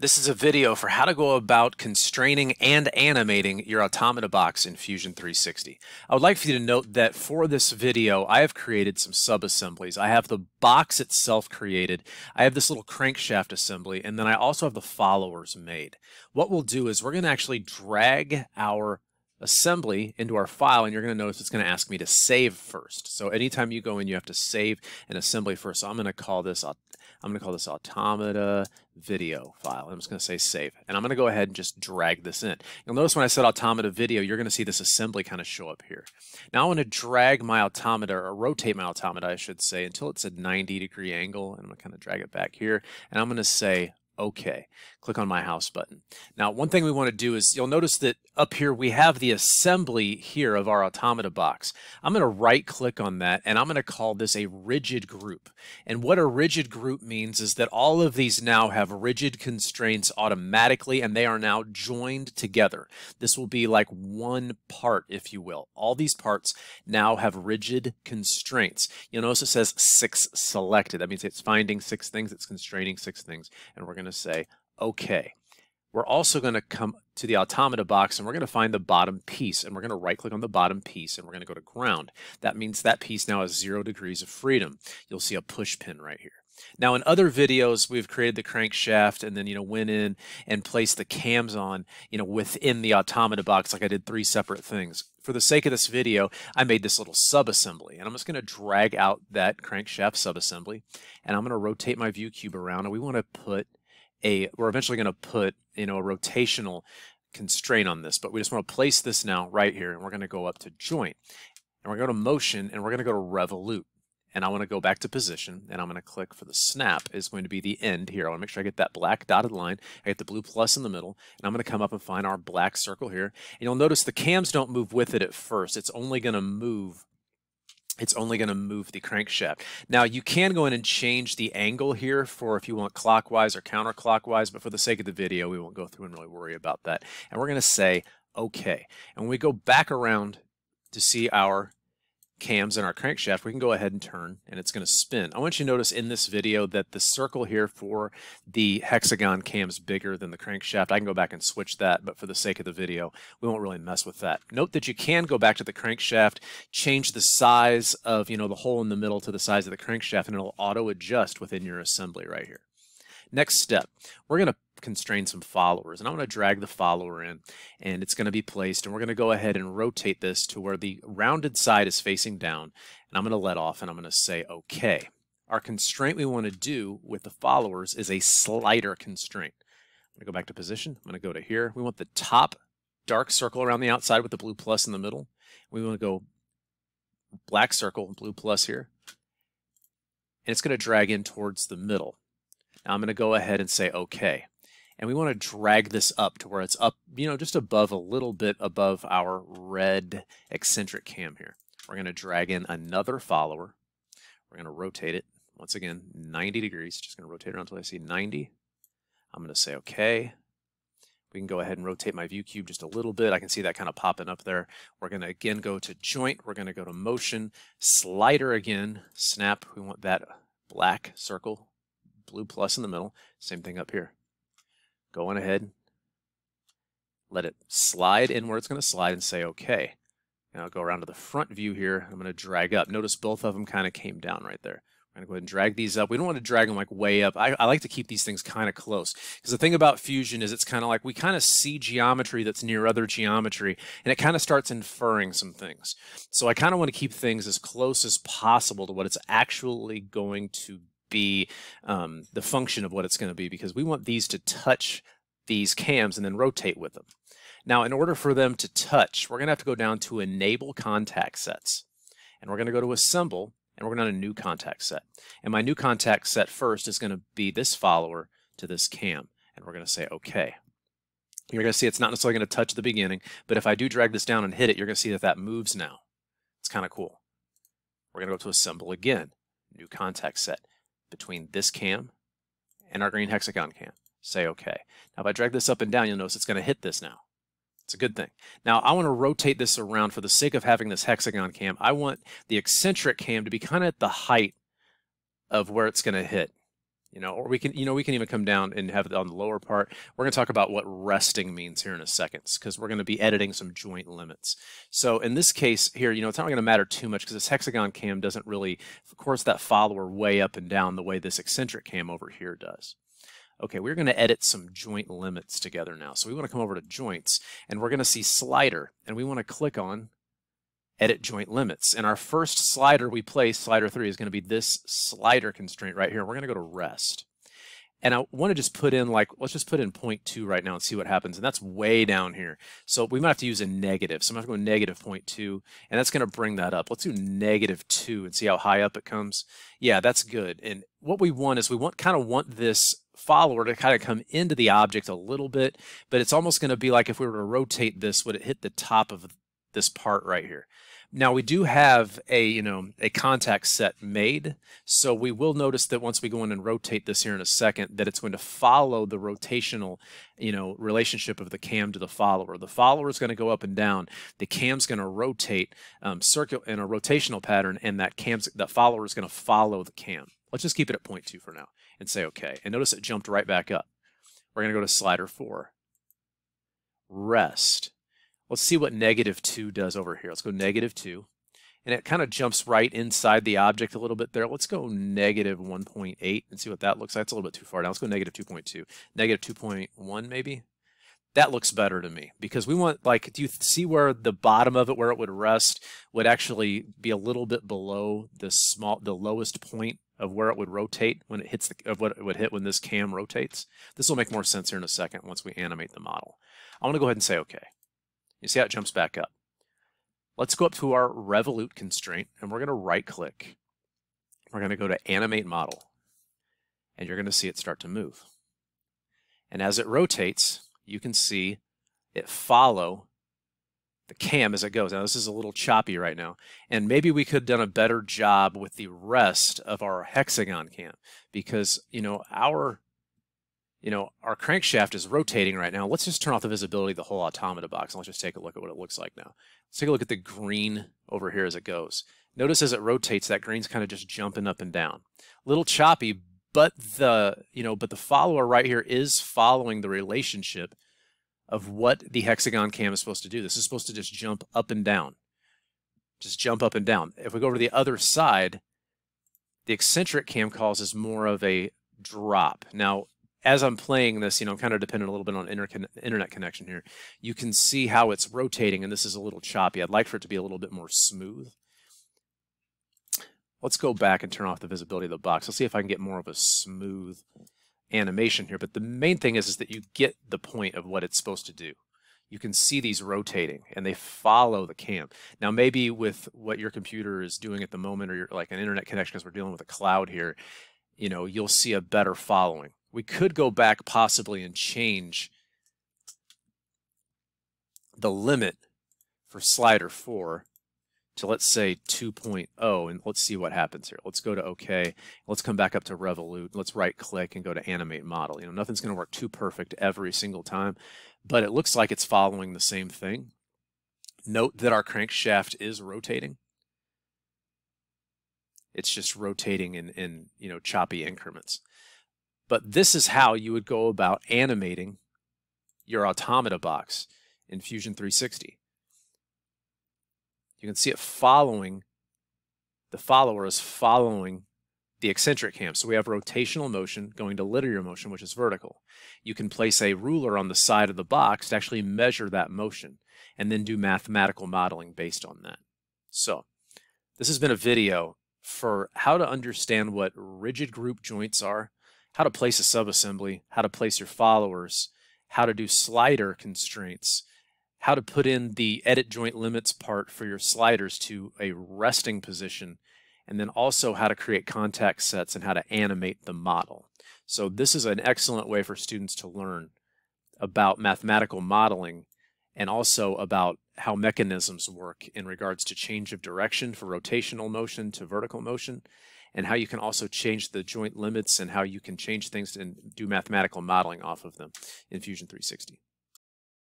This is a video for how to go about constraining and animating your automata box in Fusion 360. I would like for you to note that for this video, I have created some sub-assemblies. I have the box itself created. I have this little crankshaft assembly, and then I also have the followers made. What we'll do is we're gonna actually drag our assembly into our file and you're going to notice it's going to ask me to save first. So anytime you go in you have to save an assembly first. So I'm going to call this I'm going to call this automata video file. I'm just going to say save. And I'm going to go ahead and just drag this in. You'll notice when I said automata video, you're going to see this assembly kind of show up here. Now I want to drag my automata or rotate my automata, I should say, until it's a 90 degree angle. And I'm going to kind of drag it back here. And I'm going to say OK. Click on My House button. Now, one thing we want to do is you'll notice that up here we have the assembly here of our automata box. I'm going to right click on that and I'm going to call this a rigid group. And what a rigid group means is that all of these now have rigid constraints automatically and they are now joined together. This will be like one part, if you will. All these parts now have rigid constraints. You'll notice it says six selected. That means it's finding six things, it's constraining six things. And we're going to to say, okay, we're also going to come to the automata box and we're going to find the bottom piece and we're going to right click on the bottom piece and we're going to go to ground. That means that piece now has zero degrees of freedom. You'll see a push pin right here. Now in other videos, we've created the crankshaft and then, you know, went in and placed the cams on, you know, within the automata box, like I did three separate things. For the sake of this video, I made this little subassembly and I'm just going to drag out that crankshaft subassembly and I'm going to rotate my view cube around and we want to put a we're eventually going to put you know a rotational constraint on this, but we just want to place this now right here, and we're going to go up to joint, and we're going to motion, and we're going to go to revolute. And I want to go back to position, and I'm going to click for the snap is going to be the end here. I want to make sure I get that black dotted line. I get the blue plus in the middle, and I'm going to come up and find our black circle here. And you'll notice the cams don't move with it at first. It's only going to move it's only going to move the crankshaft. Now you can go in and change the angle here for if you want clockwise or counterclockwise, but for the sake of the video, we won't go through and really worry about that. And we're going to say, okay. And when we go back around to see our cams in our crankshaft, we can go ahead and turn and it's going to spin. I want you to notice in this video that the circle here for the hexagon cam is bigger than the crankshaft. I can go back and switch that, but for the sake of the video, we won't really mess with that. Note that you can go back to the crankshaft, change the size of, you know, the hole in the middle to the size of the crankshaft, and it'll auto adjust within your assembly right here. Next step, we're going to constrain some followers and I'm going to drag the follower in and it's going to be placed and we're going to go ahead and rotate this to where the rounded side is facing down and I'm going to let off and I'm going to say okay. Our constraint we want to do with the followers is a slider constraint. I'm going to go back to position. I'm going to go to here. We want the top dark circle around the outside with the blue plus in the middle. We want to go black circle, and blue plus here. And it's going to drag in towards the middle. I'm going to go ahead and say OK. And we want to drag this up to where it's up, you know, just above a little bit above our red eccentric cam here. We're going to drag in another follower. We're going to rotate it once again, 90 degrees. Just going to rotate around until I see 90. I'm going to say OK. We can go ahead and rotate my view cube just a little bit. I can see that kind of popping up there. We're going to again go to joint. We're going to go to motion, slider again, snap. We want that black circle blue plus in the middle. Same thing up here. Go on ahead, let it slide in where it's going to slide and say okay. Now I'll go around to the front view here. I'm going to drag up. Notice both of them kind of came down right there. I'm going to go ahead and drag these up. We don't want to drag them like way up. I, I like to keep these things kind of close because the thing about fusion is it's kind of like we kind of see geometry that's near other geometry and it kind of starts inferring some things. So I kind of want to keep things as close as possible to what it's actually going to be um, the function of what it's going to be because we want these to touch these cams and then rotate with them. Now, in order for them to touch, we're going to have to go down to enable contact sets. And we're going to go to assemble and we're going to a new contact set. And my new contact set first is going to be this follower to this cam. And we're going to say OK. You're going to see it's not necessarily going to touch the beginning, but if I do drag this down and hit it, you're going to see that that moves now. It's kind of cool. We're going to go to assemble again, new contact set between this cam and our green hexagon cam. Say okay. Now if I drag this up and down, you'll notice it's going to hit this now. It's a good thing. Now I want to rotate this around for the sake of having this hexagon cam. I want the eccentric cam to be kind of at the height of where it's going to hit you know, or we can, you know, we can even come down and have it on the lower part. We're going to talk about what resting means here in a second, because we're going to be editing some joint limits. So in this case here, you know, it's not going to matter too much because this hexagon cam doesn't really, of course, that follower way up and down the way this eccentric cam over here does. Okay, we're going to edit some joint limits together now. So we want to come over to joints and we're going to see slider and we want to click on edit joint limits. And our first slider we place, slider three, is going to be this slider constraint right here. We're going to go to rest. And I want to just put in like, let's just put in point two right now and see what happens. And that's way down here. So we might have to use a negative. So I'm going to go negative negative point two, and that's going to bring that up. Let's do negative 2 and see how high up it comes. Yeah, that's good. And what we want is we want kind of want this follower to kind of come into the object a little bit, but it's almost going to be like if we were to rotate this, would it hit the top of this part right here. Now we do have a, you know, a contact set made. So we will notice that once we go in and rotate this here in a second, that it's going to follow the rotational, you know, relationship of the cam to the follower. The follower is going to go up and down. The cam's going to rotate um, circle in a rotational pattern and that cam's, that follower is going to follow the cam. Let's just keep it at point two for now and say, okay. And notice it jumped right back up. We're going to go to slider four. Rest. Let's see what negative 2 does over here. Let's go negative 2. And it kind of jumps right inside the object a little bit there. Let's go negative 1.8 and see what that looks like. It's a little bit too far down. Let's go negative 2.2. Negative 2.1 maybe? That looks better to me because we want, like, do you see where the bottom of it, where it would rest, would actually be a little bit below the small, the lowest point of where it would rotate when it hits the, of what it would hit when this cam rotates. This will make more sense here in a second once we animate the model. I want to go ahead and say okay. You see how it jumps back up. Let's go up to our Revolute constraint and we're going to right click. We're going to go to animate model and you're going to see it start to move. And as it rotates, you can see it follow the cam as it goes. Now this is a little choppy right now, and maybe we could have done a better job with the rest of our hexagon cam because, you know, our you know, our crankshaft is rotating right now. Let's just turn off the visibility of the whole automata box and let's just take a look at what it looks like now. Let's take a look at the green over here as it goes. Notice as it rotates, that green's kind of just jumping up and down. A little choppy, but the, you know, but the follower right here is following the relationship of what the hexagon cam is supposed to do. This is supposed to just jump up and down. Just jump up and down. If we go over to the other side, the eccentric cam causes more of a drop. Now, as I'm playing this, you know, I'm kind of dependent a little bit on intercon- internet connection here. You can see how it's rotating, and this is a little choppy. I'd like for it to be a little bit more smooth. Let's go back and turn off the visibility of the box. I'll see if I can get more of a smooth animation here. But the main thing is, is that you get the point of what it's supposed to do. You can see these rotating, and they follow the cam. Now, maybe with what your computer is doing at the moment, or your, like an internet connection, because we're dealing with a cloud here, you know, you'll see a better following we could go back possibly and change the limit for slider 4 to let's say 2.0 and let's see what happens here. Let's go to OK. Let's come back up to Revolute. Let's right click and go to animate model. You know, nothing's going to work too perfect every single time, but it looks like it's following the same thing. Note that our crankshaft is rotating. It's just rotating in, in you know, choppy increments. But this is how you would go about animating your automata box in Fusion 360. You can see it following, the follower is following the eccentric cam, So we have rotational motion going to linear motion, which is vertical. You can place a ruler on the side of the box to actually measure that motion and then do mathematical modeling based on that. So this has been a video for how to understand what rigid group joints are, how to place a subassembly, how to place your followers, how to do slider constraints, how to put in the edit joint limits part for your sliders to a resting position, and then also how to create contact sets and how to animate the model. So this is an excellent way for students to learn about mathematical modeling and also about how mechanisms work in regards to change of direction for rotational motion to vertical motion and how you can also change the joint limits and how you can change things and do mathematical modeling off of them in Fusion 360.